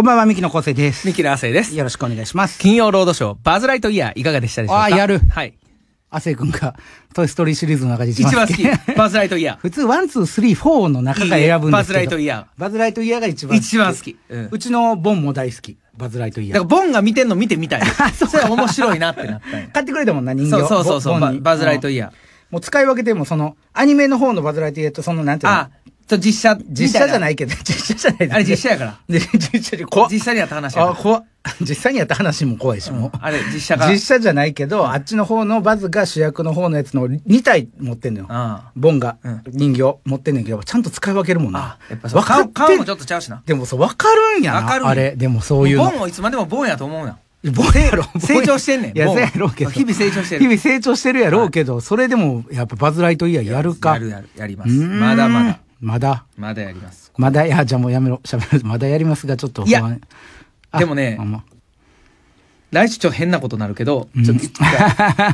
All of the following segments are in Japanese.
こんばんは、ミキの昴生です。ミキの亜生です。よろしくお願いします。金曜ロードショー、バズライトイヤー、いかがでしたでしょうかああ、やる。はい。亜生くんが、トイストーリーシリーズの中で一番好き バズライトイヤー。普通、ワン、ツー、スリー、フォーの中から選ぶんですけど。バズライトイヤー。バズライトイヤーが一番好き。一番好きうんうちのボンも大好き。バズライトイヤー。だから、ボンが見てんの見てみたい。それは面白いなってなったんや。買ってくれたもんな、人形。そうそうそうそうババズライトイヤー。もう使い分けても、その、アニメの方のバズライトイヤーと、その、なんていうのと実写、実写じゃないけど、実写じゃない、あれ実写やから。実写で怖実際にやった話あ、怖 実際にやった話も怖いし、もう。あれ実写が。実写じゃないけど、あっちの方のバズが主役の方のやつの2体持ってんのよ。ボンが、人形持ってんねんけど、ちゃんと使い分けるもんな。やっぱそう。顔もちょっとちゃうしな。でもそう、わかるんやな。かるあれ、でもそういうボンは、いつまでもボンやと思うや。ボンやろ。成長してんねん。いや、そうやろうけど。日々成長してる。日々成長してるやろうけど、それでも、やっぱバズライトイヤーやるか。やるやります。まだまだ。まだ。まだやります。まだ、いや、じゃあもうやめろ、しゃべる。まだやりますが、ちょっと。いや、でもね、来週ちょっと変なことなるけど、ちょっ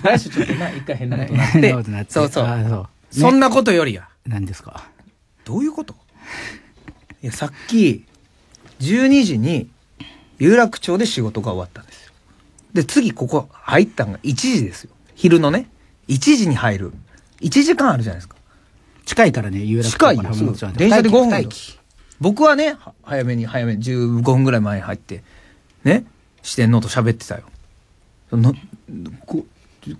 と来週ちょっと一回変なことなって。なってそうそう。そそんなことよりや。何ですかどういうこといや、さっき、12時に、有楽町で仕事が終わったんですよ。で、次ここ入ったのが1時ですよ。昼のね、1時に入る。1時間あるじゃないですか。近いからね、有楽町近いよ、浜松町電車で5分僕はね、早めに早めに15分ぐらい前に入って、ね、四天王と喋ってたよ。な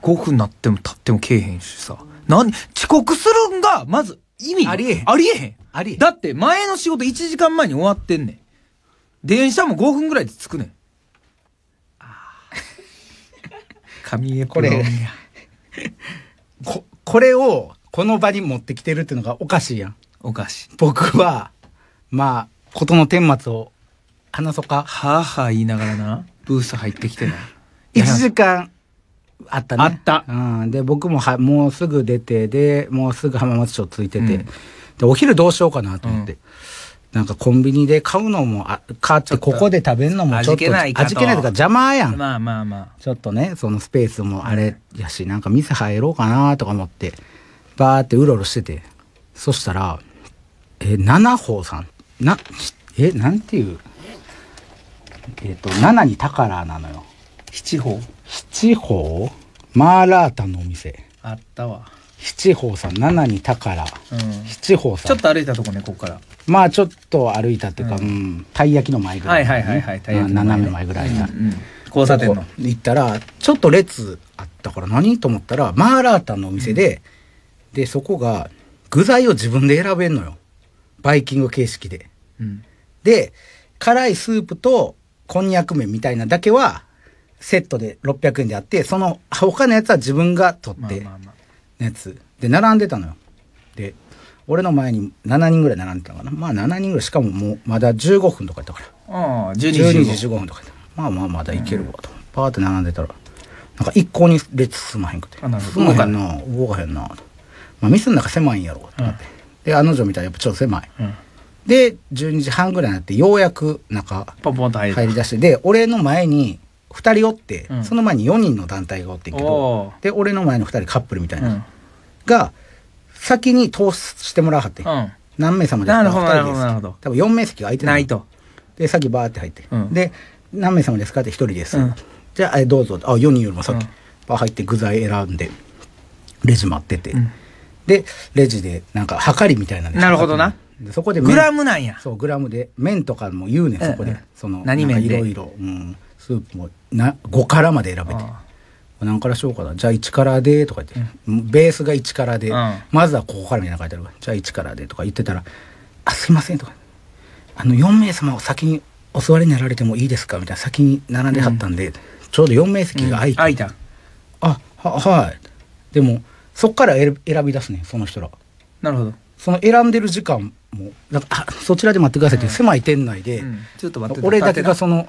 5, 分なっても経ってもけえへんしさ。何遅刻するんが、まず意味ありえへん。ありえへん。ありえへん。だって前の仕事1時間前に終わってんねん。電車も5分ぐらいで着くねん。紙 エプロンこれここれをこの場に持ってきてるっていうのがおかしいやん。おかしい。僕は、まあ、事の顛末を話そうか。はあはあ言いながらな、ブース入ってきてな。1 時間あったね。あった。うん。で、僕もは、もうすぐ出て、で、もうすぐ浜松町ついてて、うん、で、お昼どうしようかなと思って。うんなんかコンビニで買うのも、あ買ってここで食べるのもちょっと、味気ない味気ないとか邪魔やん。まあまあまあ。ちょっとね、そのスペースもあれやし、なんか店入ろうかなとか思って。バーってうろうろしてて、そしたら、え、七宝さん。な、え、なんていう。えっ、ー、と、七に宝なのよ。七宝七宝マーラータンのお店。あったわ。七宝さん、七に宝。うん、七宝さん。ちょっと歩いたとこね、ここから。まあ、ちょっと歩いたっていうか、うん、たい焼きの前ぐらい、ね、はいはいはいはい、たい焼きの前。斜め前ぐらいだ。うん、うん、交差点の。行ったら、ちょっと列あったから何と思ったら、マーラータのお店で、うで、そこが、具材を自分で選べんのよ。バイキング形式で。うん、で、辛いスープとこんにゃく麺みたいなだけは、セットで600円であって、その他のやつは自分が取って、のやつ。で、並んでたのよ。で、俺の前に7人ぐらい並んでたのかな。まあ7人ぐらい、しかももうまだ15分とかやったから。ああ、12時 ,15 時分とかやった。まあまあまだいけるわと。うん、パーって並んでたら、なんか一向に列進まへんくて。進まへんな、動かへんな、と。まあ、ミスの中狭いんやろと思って、で案の定みたいやっぱちょっと狭い、で12時半ぐらいになってようやく中入りだしてで俺の前に2人おって、その前に4人の団体がおってんけどで俺の前の2人カップルみたいな、が先に通してもらわはって、何名様ですか2人です多分4名席が空いてないとで先バーって入って、で何名様ですかって1人です、じゃあどうぞあ4人よりも先、うバー入って具材選んでレジ待ってて、で、レジで、なんか、はかりみたいななるほどな。そこでグラムなんや。そう、グラムで。麺とかも言うねん、そこで。その、何麺いろいろ。うん。スープも、な、5からまで選べて。何からしようかな。じゃあ1からで、とか言って、うん。ベースが1からで、うん、まずはここからみたいな書いてあるから。じゃあ1からで、とか言ってたら、あ、すいません、とか。あの、4名様を先にお座りになられてもいいですかみたいな。先に並んではったんで、うん、ちょうど4名席が空いて。空いた。あ、は、はい。でも、そっから選び出すねその人らなるほどその選んでる時間もなんかあそちらで待ってくださいって狭い店内で、うんちょっと待って俺だけがその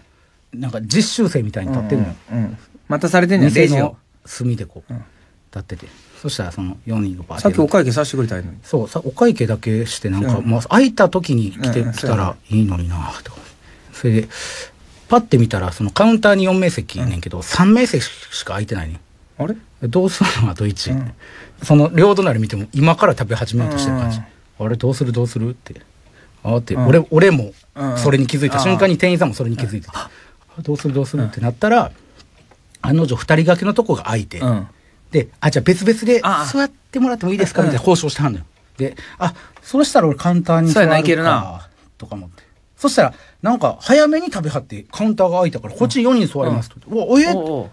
なんか実習生みたいに立ってるのよ、うんうんうん、待たされてんねん店の隅でこう、立っててそしたらその4人がバーさっきお会計させてくれたいのにそうさお会計だけしてなんか、うん、まあ、空いた時に来て、うん、来たらいいのになとかそれでパッて見たらそのカウンターに4名席ねんけど、うん、3名席しか空いてないねんあれどうするのあと1、うん、その両隣見ても今から食べ始めようとしてる感じ、うん、あれどうするどうするってあって、うん、俺俺もそれに気づいた瞬間に店員さんもそれに気づいて、うん、どうするどうするってなったら案の定2人掛けのとこが空いて、であじゃあ別々で座ってもらってもいいですかみたいな交渉してはんのよであそうしたら俺簡単に座るかとか思ってそしたらなんか早めに食べはってカウンターが空いたからこっち4人座れますと、うん、おおえっ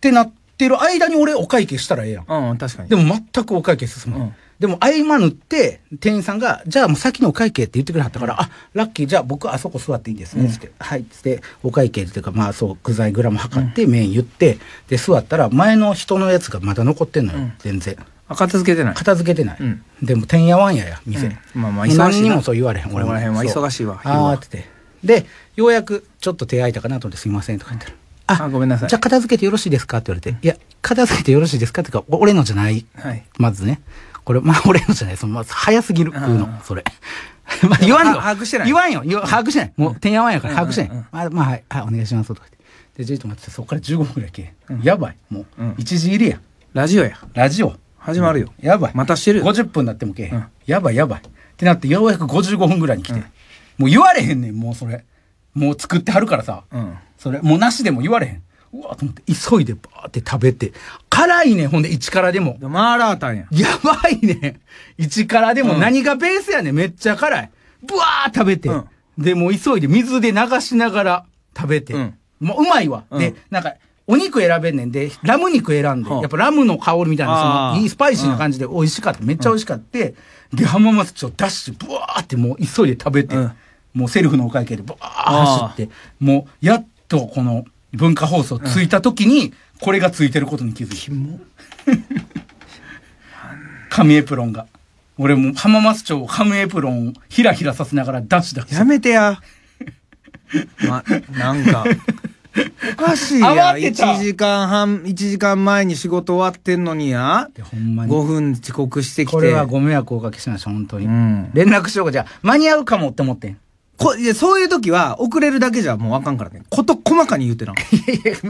てなって。ってる間に俺お会計したらええやん。うん、確かに。でも全くお会計進まない。うんでも合間塗って、店員さんが、じゃあもう先のお会計って言ってくれはったから、うん、あ、ラッキー、じゃあ僕あそこ座っていいんですね、つって、はい、つって、お会計っていうか、まあそう、具材グラム測って、麺言って、で、座ったら、前の人のやつがまだ残ってんのよ、うん、全然。あ、片付けてない片付けてない。でも、てんやわんやや、店。まあまあ、忙しい。何にもそう言われへん、俺も。こ辺は忙しいわ。あーってて。で、ようやく、ちょっと手空いたかなと思って、すいませんとか言ったら。あごめんなさい。じゃあ片付けてよろしいですかって言われて、いや、片付けてよろしいですかってか、俺のじゃない。はい、まずね。これ、まあ俺のじゃない。そのまず早すぎる、の、それ。まあ言わんよ。把握してない。言わんよ。把握してない。もう、てんやわんやから把握してない。まあ、まあ、はい、はい、お願いしますとか言って。で、じいと待ってて、そこから15分ぐらいけ、やばい。もう、1時入りや。ラジオや。ラジオ。始まるよ。やばい。またしてるよ。50分になってもけへん。やばいやばい。ってなって、ようやく55分ぐらいに来て。もう言われへんねん、もうそれ。もう作ってはるからさ。うんそれ、もうなしでも言われへん。うわと思って、急いでバーって食べて、辛いねほんで、一辛でも。マーラータンや。やばいね一辛でも、何がベースやねん、めっちゃ辛い。ブワー食べて、うん、で、もう急いで水で流しながら食べて、うん、もううまいわ。うん、で、なんか、お肉選べんねんで、ラム肉選んで、やっぱラムの香りみたいな、その、いいスパイシーな感じで美味しかった。めっちゃ美味しかった。で、浜松町ダッシュ、ブワーってもう急いで食べて、もうセルフのお会計でブワー走って、もうやっとこの文化放送ついた時に、これがついてることに気づいた。紙 エプロンが。俺も浜松町紙エプロンをひらひらさせながらダッシュダッシュ。やめてや。ま、なんか。おかしいや。1時間半、一時間前に仕事終わってんのにや。ほんまに。5分遅刻してきて。これはご迷惑をおかけしました、本当に。うん、連絡しようか。じゃあ、間に合うかもって思ってん。こいやそういう時は遅れるだけじゃもうあかんからねこと細かに言うてな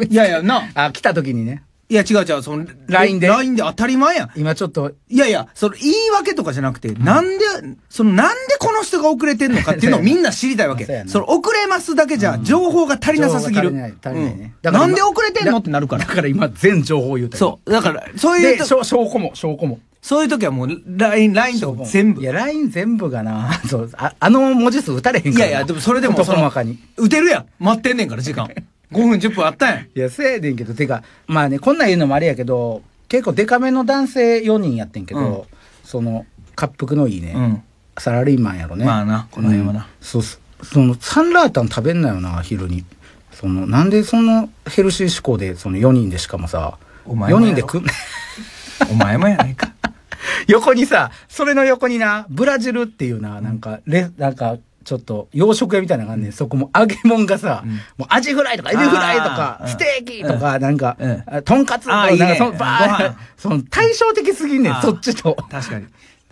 いやいやなあ、来た時にね。いや違う違うその LINE で LINE で当たり前やん今ちょっと、いやいやその言い訳とかじゃなくて、なんでそのなんでこの人が遅れてんのかっていうのを みんな知りたいわけそうやその遅れますだけじゃ情報が足りなさすぎる、足りない足りないねうだん、からなんで遅れてんのってなるからだから今、全情報言うてる。そうだからそういうで、証拠も、証拠も。そういう時はもう LINE、インとか全部。いや、LINE 全部がな、そうあ、あの文字数打たれへんから。いやいや、でもそれでもその中に。打てるやん。待ってんねんから、時間。5 分10分あったんや。いや、せえでんけど、てか、まあね、こんなん言うのもあれやけど、結構デカめの男性4人やってんけど、うん、その、滑腹のいいね、うん、サラリーマンやろね。まあな、この辺はな。うん、そうその、サンラータン食べんなよな、昼に。その、なんでそのヘルシー志向で、その4人でしかもさ、お前も4人で食お前もやないか。横にさ、それの横にな、ブラジルっていうな、なんか、レ、なんか、ちょっと洋食屋みたいな感じで、そこも揚げ物がさ、もうアジフライとかエビフライとかステーキとかなんか、とんかつとかなんかそのバーその対照的すぎんねんそっちと確かに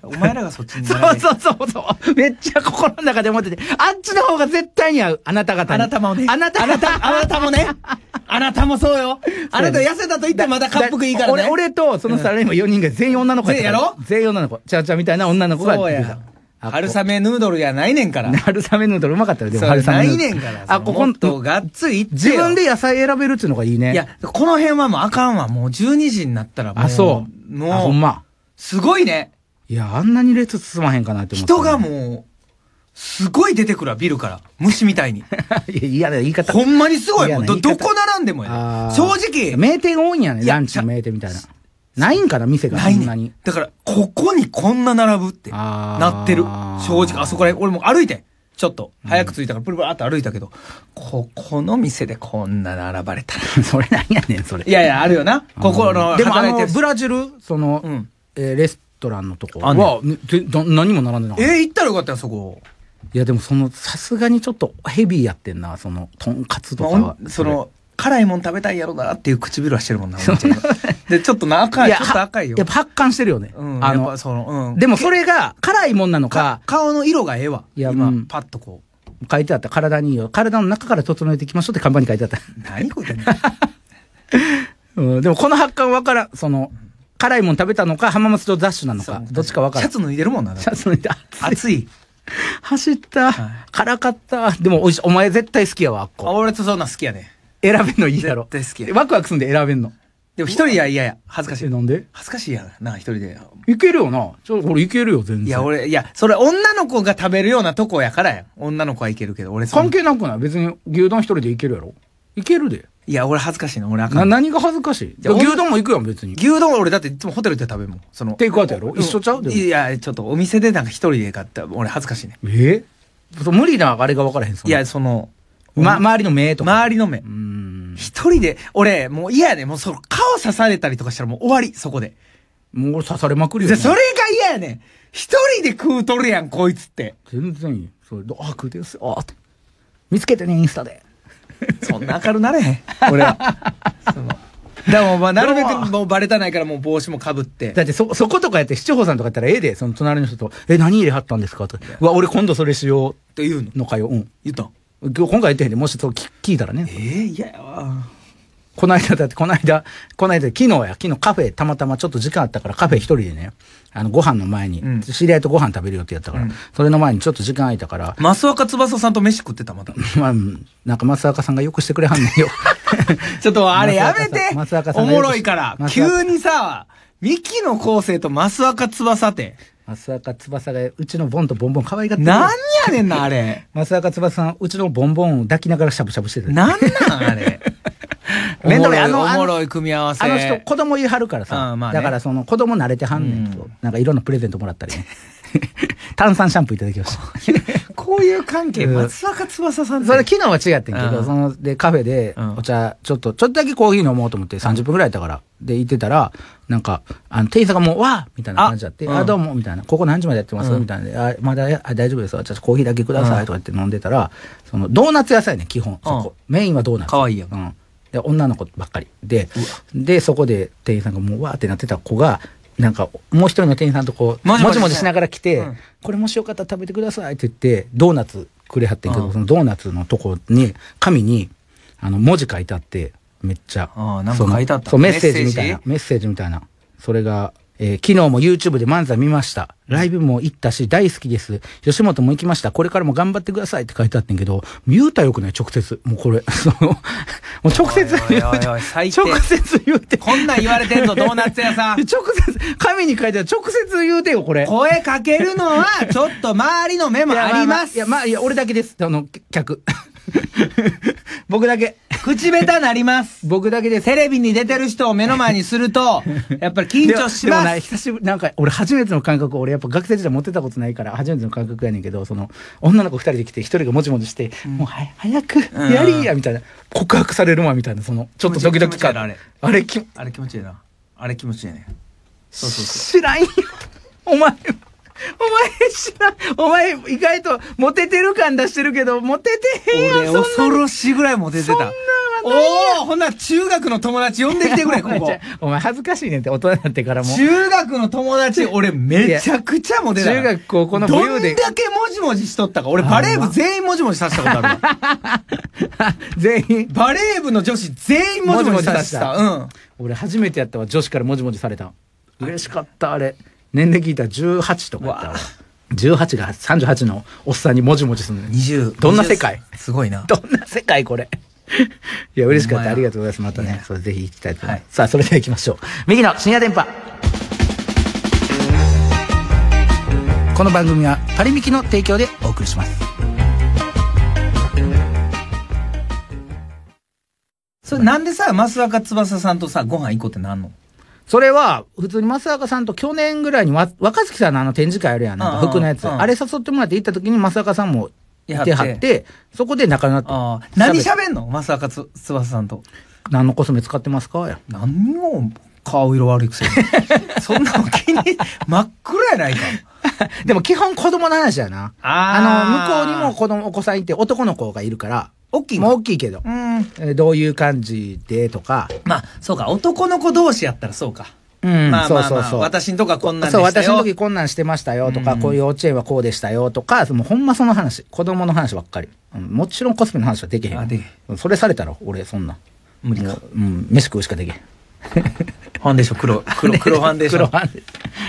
お前らがそっちにそうそうそうそう。めっちゃ心の中で思ってて。あっちの方が絶対に合う。あなた方あなたもね。あなた、あなた、あなたもね。あなたもそうよ。あなた痩せたと言ってまだ滑腹いいからね。俺、俺とそのサラリーマン4人が全員女の子や全員やろ全員女の子。ちゃうちゃうみたいな女の子がそうや。春雨ヌードルやないねんから。春雨ヌードルうまかったよ、でも春雨ないねんから。あ、ここんと、がっつり自分で野菜選べるっていうのがいいね。いや、この辺はもうあかんわ。もう12時になったらもう。あ、そう。もう。ほんま。すごいね。いや、あんなに列進まへんかなって思っ人がもう、すごい出てくるわ、ビルから。虫みたいに。いや、いやだ、言い方。ほんまにすごい。もど、どこ並んでもや正直、名店多いんやね、ランチの名店みたいな。ないんかな、店が。ないんなにだから、ここにこんな並ぶって、なってる。正直、あそこらへん、俺も歩いてちょっと、早く着いたから、ブルプルーって歩いたけど、ここの店でこんな並ばれたら。それなんやねん、それ。いやいや、あるよな。ここの、でも、あての、ブラジル、その、うんえーレストランのとこは、ね、何も並んでなかったえ行ったらよかったよそこいやでもそのさすがにちょっとヘビーやってんなそのとんかつとかは、その辛いもん食べたいやろなっていう唇はしてるもんな でちょっとな赤いちょっと赤いよやっぱ発汗してるよね、うん、あのその、うん、でもそれが辛いもんなのか顔の色がええわいや今、あ、パッとこう書いてあった体にいいよ体の中から整えていきましょうって看板に書いてあった何これ、ね、うん、でもこの発汗分からんその、うん辛いもん食べたのか、浜松と雑種なのか、どっちか分かるシャツ脱いでるもんな。シャツ脱いで暑い。走った、はい、辛かった。でもおいし、お前絶対好きやわ、あっこ。俺とそんな好きやね。選べんのいいだろ。絶対好きや。ワクワクすんで選べんの。でも一人や嫌や。恥ずかしい。なんで恥ずかしいやな、一人で。いけるよな。ちょ、俺いけるよ、全然。いや、俺、いや、それ女の子が食べるようなとこやからや女の子はいけるけど、俺関係なくない別に牛丼一人でいけるやろいけるで。いや、俺恥ずかしいな、俺あかなん。何が恥ずかしい牛丼も行くやん、別に。牛丼俺だっていつもホテルで食べもん。その。テイクアウトやろ一緒ちゃういや、ちょっとお店でなんか一人で買った俺恥ずかしいね。え無理なあれが分からへん、いや、その、ま、周りの目とか。周りの目。うーん。一人で、俺、もう嫌やねもうその、顔刺されたりとかしたらもう終わり、そこで。もう刺されまくるよ、でね。それが嫌やね一人で食うとるやん、こいつって。全然いい。それ、あ、食うてすよ。あって見つけてね、インスタで。そんな明るなれへん俺はだからもまあなるべくもうバレたないからもう帽子もかぶってだってそ、そことかやって、市長さんとかやったらええで、その隣の人と、え、何入れはったんですかとか、うわ、俺今度それしよというのうのかよ。うん。言ったん今日今回言ってへんで、もしそう聞聞いたらね。ええ嫌やわこの間だって、この間、この間、昨日や、昨日カフェ、たまたまちょっと時間あったからカフェ一人でね、あのご飯の前に、うん、知り合いとご飯食べるよってやったから、うん、それの前にちょっと時間空いたから益岡翼さんと飯食ってたまたまあなんか益岡さんがよくしてくれはんねんよ ちょっとあれやめて松岡さんおもろいから急にさミキの構生と益岡翼って益岡翼がうちのボンとボンボン可愛がってな何やねんなあれ益岡翼さんうちのボンボン抱きながらしゃぶしゃぶしてた何なんあれメ倒ドレーあのおもろい組み合わせあの人子供言いはるからさ、まあね、だからその子供慣れてはんねんと、うん、なんかいろんなプレゼントもらったりね 炭酸シャンプーいただきました こういう関係松坂翼さんそれ昨日は違ってんけど、うん、そのでカフェでお茶ちょっとちょっとだけコーヒー飲もうと思って30分ぐらいだから、うん、で行ってたらなんかあの店員さんがもう「わあ!」みたいな感じだって「あ,、どうも」みたいな「ここ何時までやってます?」みたいな「あまだあ大丈夫です私コーヒーだけください」とか言って飲んでたらそのドーナツ屋さんやね基本そこ、メインはドーナツかわいいやん、うんで女の子ばっかりででそこで店員さんがもうわーってなってた子がなんかもう一人の店員さんとこうもじもじしながら来て、うん、これもしよかったら食べてくださいって言ってドーナツくれはってんけど、そのドーナツのとこに紙にあの文字書いてあってめっちゃあなんかメッセージみたいなメッセージみたいなそれがえー、昨日も YouTube で漫才見ました。ライブも行ったし、大好きです。吉本も行きました。これからも頑張ってくださいって書いてあってんけど、言うたよくない直接。もうこれ、その、もう直接言うて。直接言うて。こんなん言われてんぞ、ドーナツ屋さん。直接、紙に書いてある直接言うてよ、これ。声かけるのは、ちょっと周りの目もあります。いや、まあ、いや、俺だけです。あの、客。僕だけ、口下手なります。僕だけでテレビに出てる人を目の前にすると、やっぱり緊張します。でもな、久しぶり、なんか俺初めての感覚、俺やっぱ学生時代持ってたことないから、初めての感覚やねんけど、その、女の子二人で来て、一人がもちもちして、うん、もうは早く、やりや、みたいな、告白されるわ、みたいな、その、ちょっとドキドキ感。あれ、あれ気持ちいいな。あれ気持ちいいね。そうそうそう。知らんよ。お前は。前お前意外とモテてる感出してるけど、モテてへんやん。俺恐ろしいぐらいモテてた。そんなおおほんなら中学の友達呼んできてくれ、ここ。お前恥ずかしいねんって大人になってからも。中学の友達、俺めちゃくちゃモテた。中学高校の冬で。どんだけもじもじしとったか。俺バレー部全員もじもじさせたことあるわ。全員バレー部の女子全員もじもじさせた。うん。俺初めてやったわ、女子からもじもじされた。嬉しかった、あれ。年齢聞いたら18とか18が38のおっさんにもじもじするの20どんな世界すごいなどんな世界これいや嬉しかったありがとうございますまたねそれぜひ行きたいと思います、はい、さあそれでは行きましょう右の深夜電波この番組はパリミキの提供でお送りしますそれなんでさ増若翼さんとさご飯行こうってなんのそれは、普通に増岡さんと去年ぐらいに若月さんのあの展示会あるやん、なんか服のやつ。あれ誘ってもらって行った時に増岡さんもってはって、そこで仲なって。何喋んの増岡つ翼さんと。何のコスメ使ってますかや。何も、顔色悪いくせに。そんなの気に、真っ黒やないか。でも基本子供の話やな。あの、向こうにも子供、お子さんいて男の子がいるから、大きいも大きいけど。うん。えどういう感じでとか。まあ、そうか、男の子同士やったらそうか。うん、まあまあまあ、そうそうそう。私のとここんなんそう、私の時こんなんしてましたよとか、うん、こういう幼稚園はこうでしたよとか、もうほんまその話、子供の話ばっかり。うん、もちろんコスメの話はできへん。でそれされたら、俺、そんな。無理か。うん、飯食うしかできへん。ファンデーション黒、黒、黒ファンデーション。黒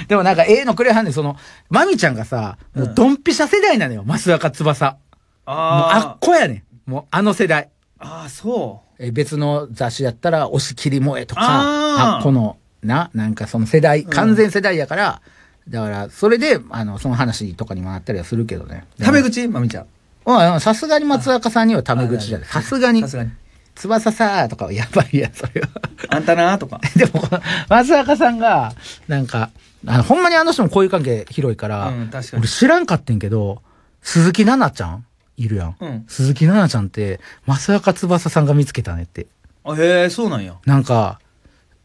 でもなんか、ええの黒れファンデーション、その、まみちゃんがさ、もうドンピシャ世代なのよ、増若翼。ああ。あっこやねん。もうあの世代。ああ、そう。え別の雑誌やったら、押し切り萌えとか、あこの、な、なんかその世代、完全世代やから、うん、だから、それで、あの、その話とかにもなったりはするけどね。タメ口まみちゃん。うん、さすがに松坂さんにはタメ口じゃない。さすがに。翼さーとかはやばいやそれは。あんたなーとか。でも、松坂さんが、なんか、あの、ほんまにあの人も交友関係広いから、うん、確かに俺知らんかってんけど、鈴木奈々ちゃんいるやん。うん、鈴木奈々ちゃんって、増若翼さんが見つけたねって。あへえ、そうなんや。なんか、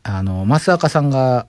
あの、増若さんが、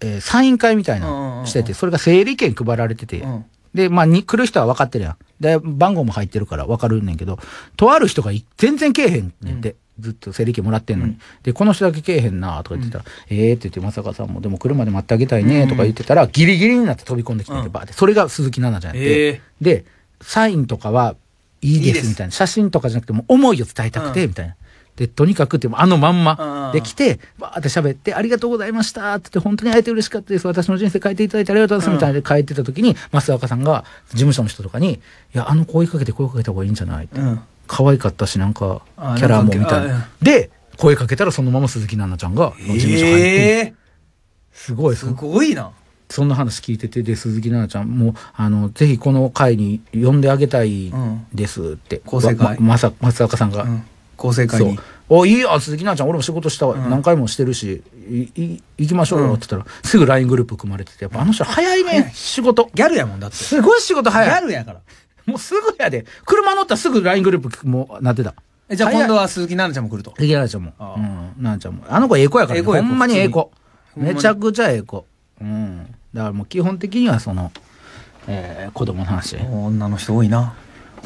えー、サイン会みたいなしてて、それが整理券配られてて、うん、で、まあ、に来る人は分かってるやん。で、番号も入ってるから分かるんねんけど、とある人が全然けえへんねんて。うんずっと整理券もらってんのに、うん、で、この人だけけえへんなとか言ってたら、うん、ええって言って、まさかさんも、でも車で待ってあげたいねとか言ってたら、うん、ギリギリになって飛び込んできて、バーって、それが鈴木奈々ちゃんやって、えー、で、サインとかはいいですみたいな写真とかじゃなくても思いを伝えたくてみたいな。うんでとにかくってあのまんまできてわーって喋って「ありがとうございました」って言って「本当に会えて嬉しかったです私の人生変えていただいてありがとうございます」みたいなで帰ってた時に増若さんが事務所の人とかに「いやあの声かけて声かけた方がいいんじゃない?」って、うん、可愛かったしなんかキャラもみたいなで声かけたらそのまま鈴木奈々ちゃんが事務所入って、えー、すごいすごいなそんな話聞いててで鈴木奈々ちゃんもあのぜひこの回に呼んであげたいですって、うん、ままさ松坂さんが、うん、構成会においいよ鈴木奈々ちゃん俺も仕事したわ、うん、何回もしてるし行きましょうよって言ったら、すぐ LINE グループ組まれててやっぱあの人早いね、仕事ギャルやもんだってすごい仕事早いギャルやからもうすぐやで車乗ったらすぐ LINE グループもなってたじゃあ今度は鈴木奈々ちゃんも来ると鈴木奈々ちゃんも奈々、うん、ちゃんもあの子ええ子やから、ね、ほんまにええ子めちゃくちゃええ子うん、だからもう基本的にはその、えー、子供の話女の人多いな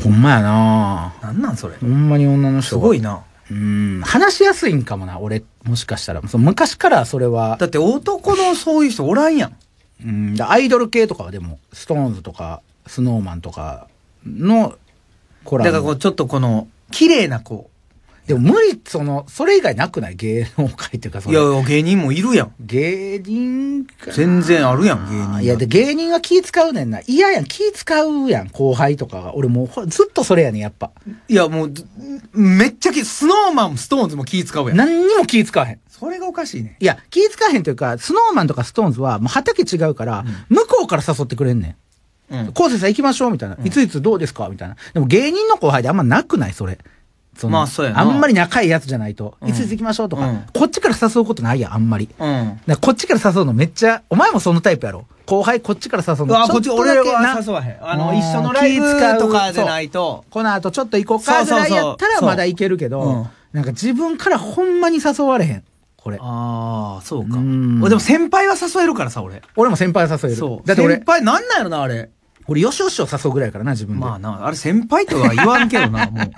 ほんまやななんなんそれほんまに女の人すごいなうん話しやすいんかもな俺もしかしたらその昔からそれはだって男のそういう人おらんやんうんアイドル系とかはでもストーンズとかスノーマンとかのコラだからこうちょっとこの綺麗なこでも無理、その、それ以外なくない芸能界っていうかそいや、芸人もいるやん。芸人全然あるやん、芸人。いや、で、芸人は気使うねんな。嫌やん、気使うやん、後輩とかが。俺もうほ、ずっとそれやねん、やっぱ。いや、もう、めっちゃ気、スノーマンもストーンズも気使うやん。何にも気使わへん。それがおかしいね。いや、気使わへんというか、スノーマンとかストーンズは、もう畑違うから、向こうから誘ってくれんねうんん。。昴生さん行きましょう、みたいな。いついつどうですかみたいな。でも芸人の後輩であんまなくないそれ。その、まあそうやあんまり仲いいやつじゃないと、うんいついつ行きましょうとか、うんこっちから誘うことないやん、あんまり。うん。こっちから誘うのめっちゃ、お前もそのタイプやろ。後輩こっちから誘うの。わ、こっちと俺だけな誘わへん。あの、一緒のライブとかでないと。この後ちょっと行こうかぐそらいやったらまだ行けるけど、うんなんか自分からほんまに誘われへん。これ。ああ、そうか。うん俺でも先輩は誘えるからさ、俺。俺も先輩誘える。そう。だって俺先、輩なんなんやろな、あれ。俺、よしよしを誘うぐらいからな、自分で。まあな、あれ先輩とは言わんけどな、もう。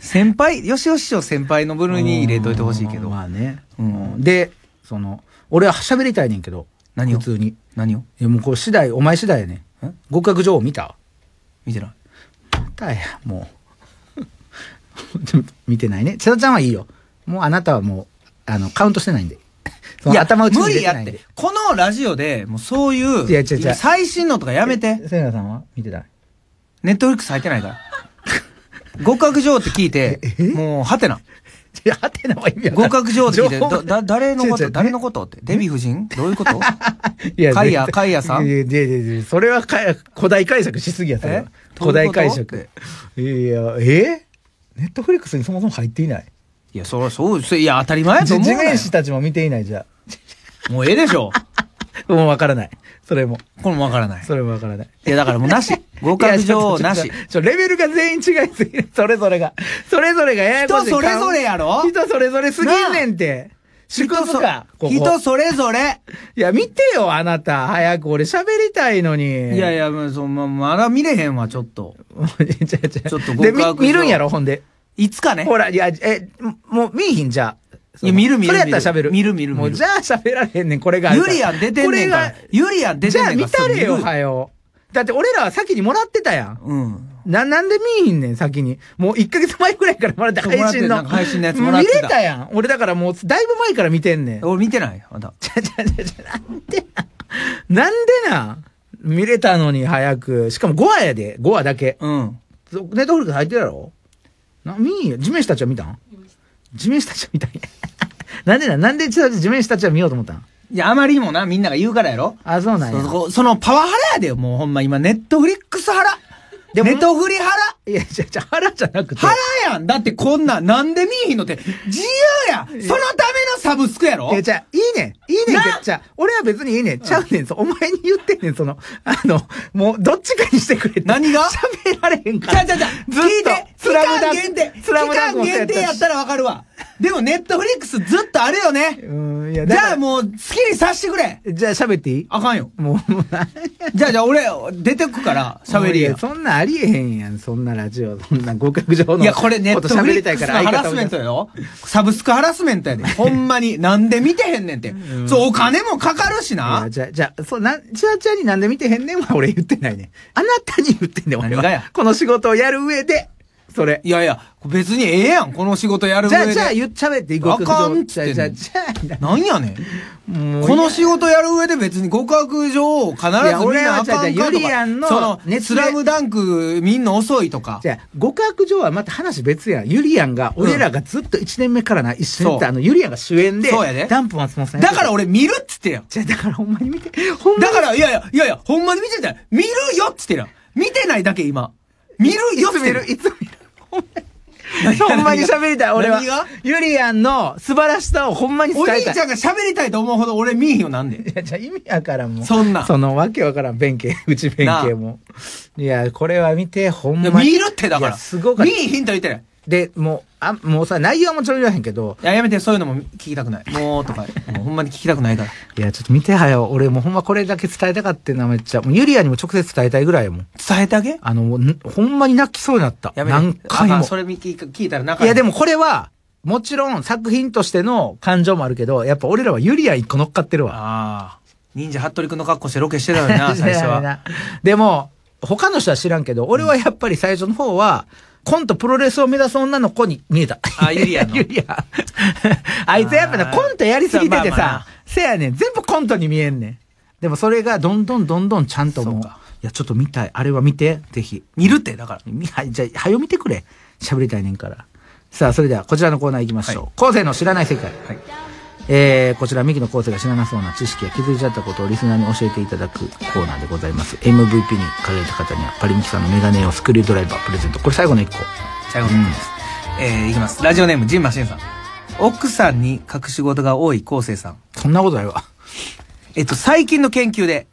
先輩、よしよしを先輩の部類に入れといてほしいけど。まあね。うん。で、その、俺は喋りたいねんけど。何を普通に。何をいや、もうこれ次第、お前次第やねん。極楽女王見た見てない。たや、もう。見てないね。千田ちゃんはいいよ。もうあなたはもう、あの、カウントしてないんで。いや、頭打ち無理やって。このラジオで、もうそういう、いや、違う違う。最新のとかやめて。せいなさんは見てたネットフリックス入ってないから。極悪女って聞いて、もう、はてな。いや、はてなは意味ない。合格上て聞いて、だ、誰のこと、誰のことって、デヴィ夫人どういうこといや、カイヤ、カイヤさんいやいやいやそれはか古代解釈しすぎや、それ古代解釈。いや、えネットフリックスにそもそも入っていないいや、そりそう、いや、当たり前やと思う。地面師たちも見ていない、じゃあ。もうええでしょ。もうわからない。それも。これもわからない。それもわからない。いや、だからもうなし。合格上、なし。ちょ、レベルが全員違いすぎる。それぞれが。それぞれがややこしい。人それぞれやろ人それぞれすぎんねんて。祝福か。人それぞれ。いや、見てよ、あなた。早く俺喋りたいのに。いやいや、そま、まだ見れへんわ、ちょっと。ちょっと合格で見、見るんやろ、ほんで。いつかね。ほら、いや、え、もう見えひんじゃあ。いや、見る見る。それやったら喋る。見る見るもう、じゃあ喋られへんねん、これが。ユリアン出てんねんかが、ユリアン出てんねんかじゃあ見たれよ、はよ。だって俺らは先にもらってたやん。うん。な、なんで見いひんねん、先に。もう1ヶ月前くらいからもらって配信の。配信のやつもらってた。見れたやん。俺だからもう、だいぶ前から見てんねん。俺見てないよ、まだ。ちゃちゃちゃちゃ、なんでな。なんでな。見れたのに早く。しかも5話やで、5話だけ。うん。ネットフリックス入ってるやろな、見んや。地面師たちは見たん地面師たちみたい。なんでな、なんで地面師たちは見ようと思ったんいや、あまりにもな、みんなが言うからやろあ、そうなんや。そそのパワハラやでよ、もうほんま今、ネットフリックス腹。でネットフリ腹いや、じゃ、じゃ、腹じゃなくて。腹やんだってこんな、なんで見えひんのって、自由やそのためのサブスクやろいや、じゃいいねん。いいねんけど、じゃ俺は別にいいねん。ちゃうねん。お前に言ってんねん、その、あの、もう、どっちかにしてくれ何が喋られへんから。じゃじゃじゃ聞いてスラムダンク。期間限定。スラムダンク。期間限定やったらわかるわ。でも、ネットフリックスずっとあれよね。うん、いや、じゃあもう、好きにさしてくれ。じゃあ喋っていいあかんよ。もう、もうじゃあじゃあ俺、出てくから、喋りや。そんなありえへんやん、そんなラジオ。そんな合上の。いや、これネットフリックスのハラスメントよ。サブスクハラスメントやで。ほんままに。なんで見てへんねんって。うん、そう、お金もかかるしな。じゃ、じゃ、そう、な、ちゃちゃになんで見てへんねんは俺言ってないね。あなたに言ってんねん、俺は。この仕事をやる上で。それ。いやいや、別にええやん、この仕事やるじゃあ、じゃあ言っちゃべって、極悪上。あかんってじゃあ、じゃあ、じゃあなんやねん。この仕事やる上で別に極悪上を必ず見俺なあかんじゃかユリアンのその、スラムダンクみんな遅いとか。じゃあ、極悪王はまた話別やん。ユリアンが、俺らがずっと1年目からな、一緒に行った、あの、ユリアンが主演で、そうやでダンプ松本さんやだから俺見るっつってやん。じゃあ、だからほんまに見て、ほんまだから、いやいや、いやいや、ほんまに見てたよ。見るよっつってやん。見てないだけ今。見るよっつっ見てる、いつ見る。ほんまに喋りたい、俺はユリアンの素晴らしさをほんまに伝えおたい。兄ちゃんが喋りたいと思うほど俺見えへんよなんで。いや、じゃあ意味やからもう。そんなそのわけわからん、弁慶、う ち弁慶も。いや、これは見て、ほんまに。見るってだから。すごい。見た。えへんと言ってない。で、もう、あ、もうさ、内容はもちろん言わへんけど。いや、やめて、そういうのも聞きたくない。もう、とか、もうほんまに聞きたくないから。いや、ちょっと見てはよ。俺もうほんまこれだけ伝えたかってな、めっちゃ。もうユリアにも直接伝えたいぐらいやもん。伝えてあげあの、ほんまに泣きそうになった。やめ何回も。それ聞聞いたらかない。いや、でもこれは、もちろん作品としての感情もあるけど、やっぱ俺らはユリア一個乗っかってるわ。ああ。忍者ハットくんの格好してロケしてたよな、最初は。でも、他の人は知らんけど、俺はやっぱり最初の方は、うんコントプロレスを目指す女の子に見えた。あ、ユリアの。ユリア。あいつやっぱな、コントやりすぎててさ、まあまあ、せやねん、全部コントに見えんねん。でもそれがどんどんどんどんちゃんともう、いや、ちょっと見たい。あれは見て、ぜひ。見るって、だから。はい、じゃあ、はよ見てくれ。喋りたいねんから。さあ、それではこちらのコーナー行きましょう。はい、後世の知らない世界。はいえー、こちら、ミキのコースが知らなそうな知識や気づいちゃったことをリスナーに教えていただくコーナーでございます。MVP に輝いた方には、パリミキさんのメガネをスクリュードライバープレゼント。これ最後の1個。最後の1個です。うん、えー、いきます。ラジオネーム、ジンマシンさん。奥さんに隠し事が多い昴生さん。そんなことないわ。えっと、最近の研究で、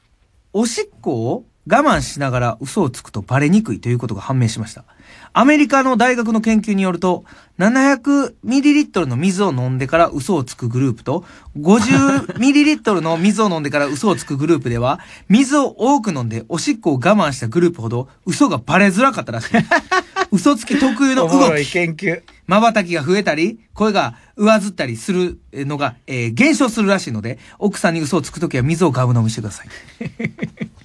おしっこを我慢しながら嘘をつくとバレにくいということが判明しました。アメリカの大学の研究によると、700ml の水を飲んでから嘘をつくグループと、50ml の水を飲んでから嘘をつくグループでは、水を多く飲んでおしっこを我慢したグループほど嘘がバレづらかったらしい。嘘つき特有の動き。研究。瞬きが増えたり、声が上ずったりするのが、えー、減少するらしいので、奥さんに嘘をつくときは水をガブ飲みしてください。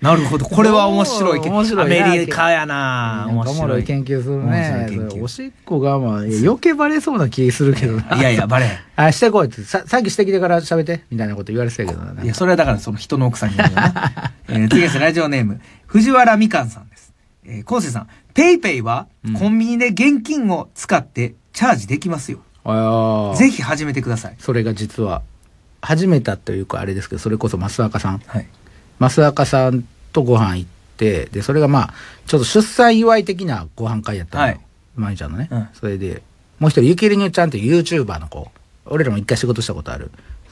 なるほど これは面白い面白いアメリカやな面白い研究するねおしっこがまあ余計バレそうな気するけど いやいやバレ あしてこいってささっきしてきてから喋ってみたいなこと言われてたけどないやそれはだからその人の奥さんに言うよな、えー、次でラジオネーム藤原みかんさんですえー、昴生さん、ペイペイはコンビニで現金を使ってチャージできますよ。うん、ぜひ始めてください。それが実は、始めたというかあれですけど、それこそ増若さん。はい、増若さんとご飯行ってでそれがまあちょっと出産祝い的なご飯会やったのよ、まちゃんのね、うん、それでもう一人ゆきりにちゃんっていう YouTuber の子俺らも一回仕事したことある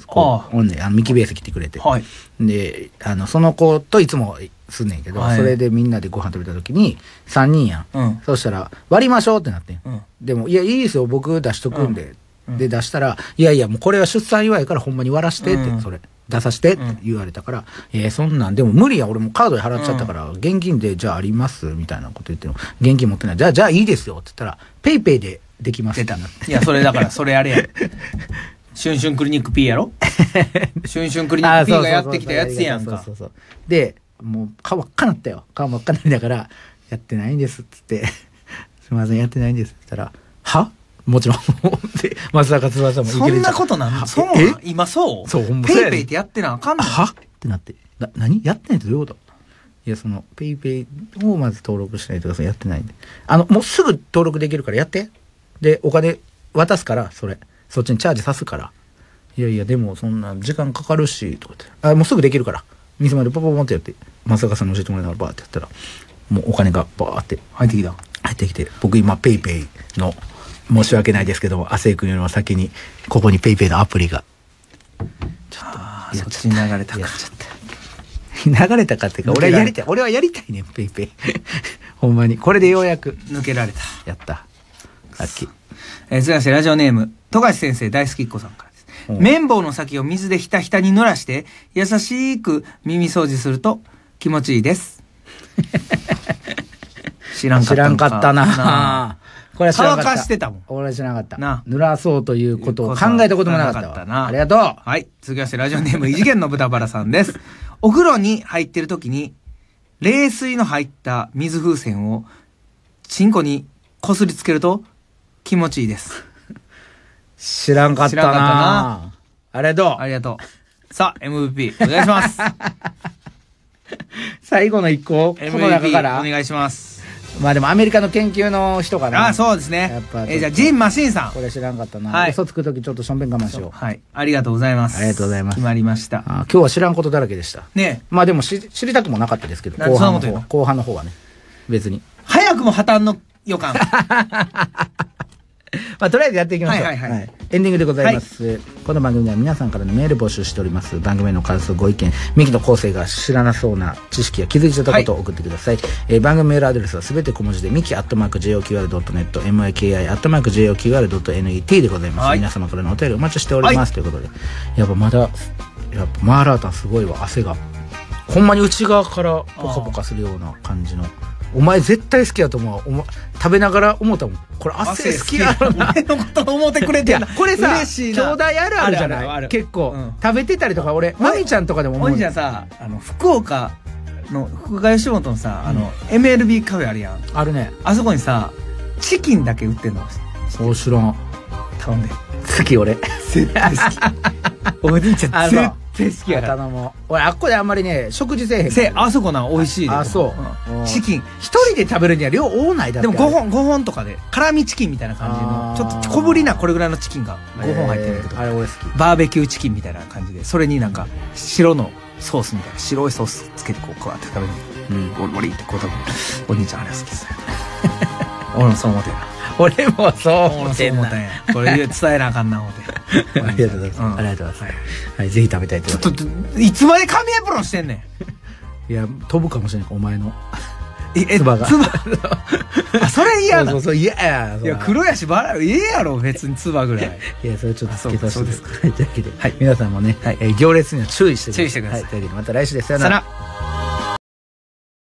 あおんねあのミキベース来てくれて、はい、であのその子といつもすんねんけど、はい、それでみんなでご飯食べた時に3人やん、うん、そしたら「割りましょう」ってなってん、うん、でも「いやいいですよ僕出しとくんで」うん、で出したら「いやいやもうこれは出産祝いからほんまに割らして」って、それ。出させてって言われたから、うん、えー、そんなんでも無理や俺もカードで払っちゃったから、現金でじゃあありますみたいなこと言っても現金持ってないじゃあじゃあいいですよって言ったらペイペイでできます出たいやそれだからそれあれやシュンシュンクリニック P やろ シュンシュンクリニック P がやってきたやつやんかでもう顔真っ赤なったよ顔真っ赤なんだからやってないんですっって すみませんやってないんですっ言ったらはもちろん で、松坂翼もいけるそんなことなんそう今そうそうほんまペイペイってやってなあかんのはってなってな何やってないってどういうこといやそのペイペイをまず登録しないとかやってないんであのもうすぐ登録できるからやってでお金渡すからそれそっちにチャージさすからいやいやでもそんな時間かかるしとかってあもうすぐできるから店までパパパってやって松坂さんに教えてもらいながらバーってやったらもうお金がバーって入ってきた入ってきて僕今ペイペイの申し訳ないですけども亜生君よりも先にここに PayPay のアプリがちょっとあそっちに流れたか 流れたかっていうか俺はやりたい俺はやりたいね PayPay ほんまにこれでようやく抜けられたやったさっきえー、続ませんラジオネーム富樫先生大好きっ子さんからです綿棒の先を水でひたひたに濡らして優しく耳掃除すると気持ちいいです 知らんかったなこれは知らなか乾った。かしてたもん。これは知らなかった。な濡らそうということを考えたこともなかったわ。なありがとう。はい。続きまして、ラジオネーム、異次元の豚バラさんです。お風呂に入ってる時に、冷水の入った水風船を、チンコにこすりつけると、気持ちいいです。知らんかったかったなありがとう。ありがとう。さあ、MVP、お願いします。最後の一個、MVP、お願いします。まあでもアメリカの研究の人かな。あそうですね。やっぱ。えー、じゃあ、ジン・マシンさん。これ知らんかったな。はい、嘘つくときちょっとしょんべん我慢しよう。はい。ありがとうございます。ありがとうございます。決まりました。今日は知らんことだらけでした。ねまあでも知りたくもなかったですけど、後半の方は。後半の方はね。別に。早くも破綻の予感。まあ、とりあえずやっていきましょう。はいはいはいはい、エンディングでございます、はい、この番組では皆さんからのメール募集しております。番組の感想、ご意見、ミキの構成が知らなそうな知識や気づいちゃったことを送ってください。はい、えー、番組メールアドレスはすべて小文字で、ミキアットマーク JOQR.net、MIKI アットマーク JOQR.net でございます、はい、皆様からのお便りお待ちしております。ということで、やっぱまだ、やっぱマーラータンすごいわ、汗が。ほんまに内側からポカポカするような感じの。お前絶対好きやと思うお、ま、食べながら思ったもんこれ汗好きやろな俺のこと思ってくれてや。これさ兄弟あるあるじゃない結構、食べてたりとか俺まミちゃんとかでも思うんじゃさあの福岡の福岡吉本のさ、あの MLB カフェあるやんあるねあそこにさチキンだけ売ってんのそう知らん頼んで好き俺絶対好きおじちゃん絶対好きや頼もう俺あっこであんまりね食事せえへんせあそこな美味しいであそう、うん、チキン一人で食べるには量多ないだろでも5本5本とかで辛味チキンみたいな感じのちょっと小ぶりなこれぐらいのチキンが5本入ってるけど、あれ俺好きバーベキューチキンみたいな感じでそれになんか白のソースみたいな白いソースつけてこうこうやって食べるうんゴリゴリってこう食べるお兄ちゃんあれ好きっすね 俺もそう思ってるな俺もそう思ってんなこれ伝えなあかんな思ってありがとうございます、ありがとうございます、はいぜひ食べたいと思いますちょっといつまで紙エプロンしてんねんいや飛ぶかもしれないお前のえ、つばが。つば。あ、それ嫌だ。そうそう、嫌や。いや、黒やし、ばら、ええやろ、別につばぐらい。いや、それちょっと付け足して。そうですか。はい、というわけで、はい、皆さんもね、はい、行列には注意してください。注意してください。というわけで、また来週です。さよなら。